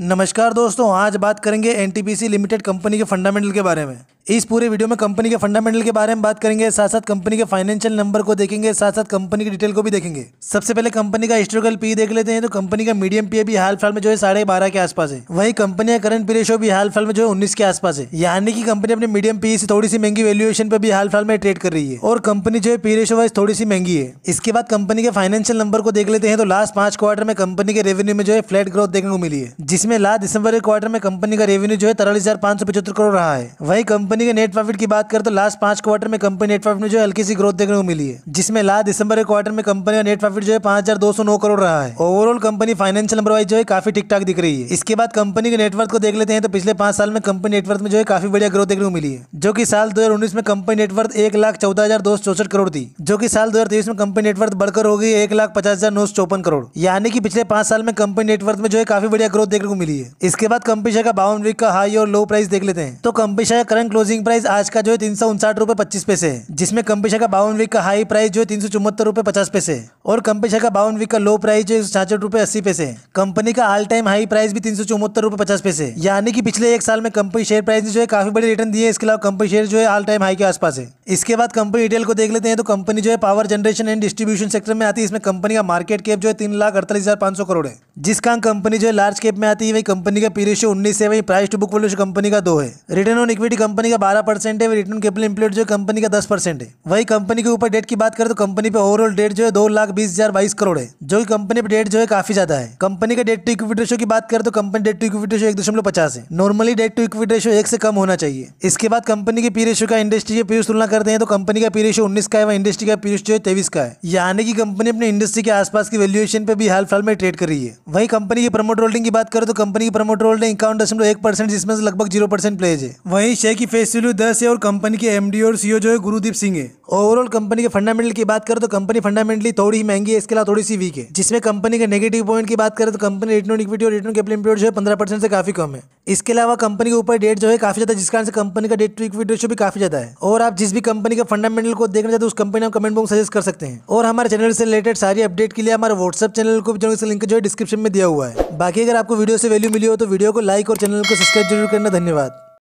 नमस्कार दोस्तों आज बात करेंगे एनटीपीसी लिमिटेड कंपनी के फंडामेंटल के बारे में इस पूरे वीडियो में कंपनी के फंडामेंटल के बारे में बात करेंगे साथ साथ कंपनी के फाइनेंशियल नंबर को देखेंगे साथ साथ कंपनी की डिटेल को भी देखेंगे सबसे पहले कंपनी का हिस्टोरिकल पी देख लेते हैं तो कंपनी का मीडियम पी भी हाल फिलहाल में जो है साढ़े बारह के आसपास है वही कंपनी का करंट पी रेशो भी हाल फिलहाल में जो है उन्नीस के आसपास है यानी कि कंपनी अपने मीडियम पी से थोड़ी सी महंगी वैल्यूएशन पर भी हाल फिलहाल में ट्रेड कर रही है और कंपनी जो है पी रेशो वाइज थोड़ी सी महंगी है इसके बाद कंपनी के फाइनेंशियल नंबर को देख लेते हैं तो लास्ट पांच क्वार्टर में कंपनी के रेवेन्यू में जो है फ्लैट ग्रोथ देखने को मिली है जिसमें लास्ट दिसंबर के क्वार्टर में कंपनी का रेवेन्यू जो है तरह हजार पांच सौ पचहत्तर करोड़ रहा है वही कंपनी कंपनी के नेट प्रॉफिट की बात करें तो लास्ट पांच क्वार्टर में कंपनी नेट प्रॉफिट में जो हल्की सी ग्रोथ देखने को मिली है जिसमें लास्ट दिसंबर के क्वार्टर में कंपनी का नेट प्रॉफिट जो है पांच हजार दो सौ नौ करोड़ रहा है overall company financial number wise जो है काफी ठीक ठाक दिख रही है इसके बाद कंपनी के नेटवर्क को देख लेते हैं तो पिछले पांच साल में कंपनी नेटवर्क में जो है काफी बढ़िया ग्रोथ देखने को मिली है जो की साल दो में कंपनी नेटवर्क एक लाख चौदह हजार दो सौ चौसठ करोड़ थी जो की साल दो हजार तेईस में कंपनी नेटवर्क बढ़कर होगी एक लाख पचास हजार नौ सौ चौपन करोड़ यानी कि पिछले पांच साल में कंपनी नेटवर्क में जो है काफी बढ़िया ग्रोथ देखने को मिली है इसके बाद कंपनी शेयर का बावन वीक का हाई और लो प्राइस देख लेते हैं तो company share current close closing price आज का जो है तीन सौ उनसाठ रूपए पच्चीस पैसे जिसमें कंपेशा का बावन वीक का हाई प्राइस जो है तीन सौ चौहत्तर रूपए पचास पैसे और कंपेशा का बावन वीक का लो प्राइस जो है छाछठ रुपये अस्सी पैसे कंपनी का ऑल टाइम हाई प्राइस भी तीन सौ चौहत्तर रूपए पचास पैसे यानी कि पिछले एक साल में कंपनी शेयर प्राइस ने जो है काफी बड़े रिटर्न दिए इसके अलावा कंपनी शेयर जो है ऑल टाइम हाई के आसपास है इसके बाद कंपनी डिटेल को देख लेते हैं तो कंपनी जो है power generation and distribution sector में आती है इसमें कंपनी का मार्केट कैप जो है तीन लाख अड़तालीस हजार पांच सौ करोड़ है जिस काम कंपनी जो है लार्ज कैप में आती है वही कंपनी का पी उन्नीस है वही price to book value company का दो है रिटर्न ऑन इक्विटी कंपनी का बारह परसेंट है रिटर्न कैपिटल इंप्लॉयड जो कंपनी का दस परसेंट है वही कंपनी के ऊपर डेट की बात करें तो कंपनी पे ओवरऑल डेट जो है दो लाख बीस हजार बाईस करोड़ है जो कि कंपनी पे डेट जो है काफी ज्यादा है कंपनी के डेट टू इक्विटी रेशो की बात करें तो company debt to equity ratio एक दशमलव पचास है normally debt to equity ratio एक से कम होना चाहिए इसके बाद कंपनी के पी रेशो का इंडस्ट्री के पीयूष तुलना करते हैं तो कंपनी का पी रेशो उन्नीस का है वह इंडस्ट्री का पीयूष जो है तेईस का है यानी कि कंपनी अपने इंडस्ट्री के आसपास की वैल्यूएशन पर भी हाल फिलहाल में ट्रेड कर रही है वही कंपनी की प्रमोट होल्डिंग की बात करें तो कंपनी की प्रमोट होल्डिंग इक्यावन दशमलव एक परसेंट जिसमें लगभग जीरो परसेंट प्लेज है वही शेयर की फेस एसएलयू दस है और कंपनी के एमडी और सीईओ e जो है गुरुदीप सिंह है ओवरऑल कंपनी के फंडामेंटल की बात करें तो कंपनी फंडामेंटली थोड़ी ही महंगी है इसके अलावा थोड़ी सी वीक है जिसमें कंपनी के नेगेटिव पॉइंट की बात करें तो कंपनी रिटर्न इक्विटी और रिटर्न कैपिटल एम्प्लॉयड जो है पंद्रह परसेंट से काफी कम है इसके अलावा कंपनी के ऊपर डेट जो है काफी ज्यादा जिस कारण से कंपनी का डेट टू इक्विटी रेशियो भी काफी ज्यादा है और आप जिस भी कंपनी का फंडामेंटल को देखना चाहते हो उस कंपनी आप कमेंट बॉक्स सजेस्ट कर सकते हैं और हमारे चैनल से रिलेटेड सारी अपडेट के लिए हमारे व्हाट्सअप चैनल को जो लिंक जो है डिस्क्रिप्शन में दिया हुआ है बाकी अगर आपको वीडियो से वैल्यू मिली हो तो वीडियो को लाइक और चैनल को सब्सक्राइब जरूर करना धन्यवाद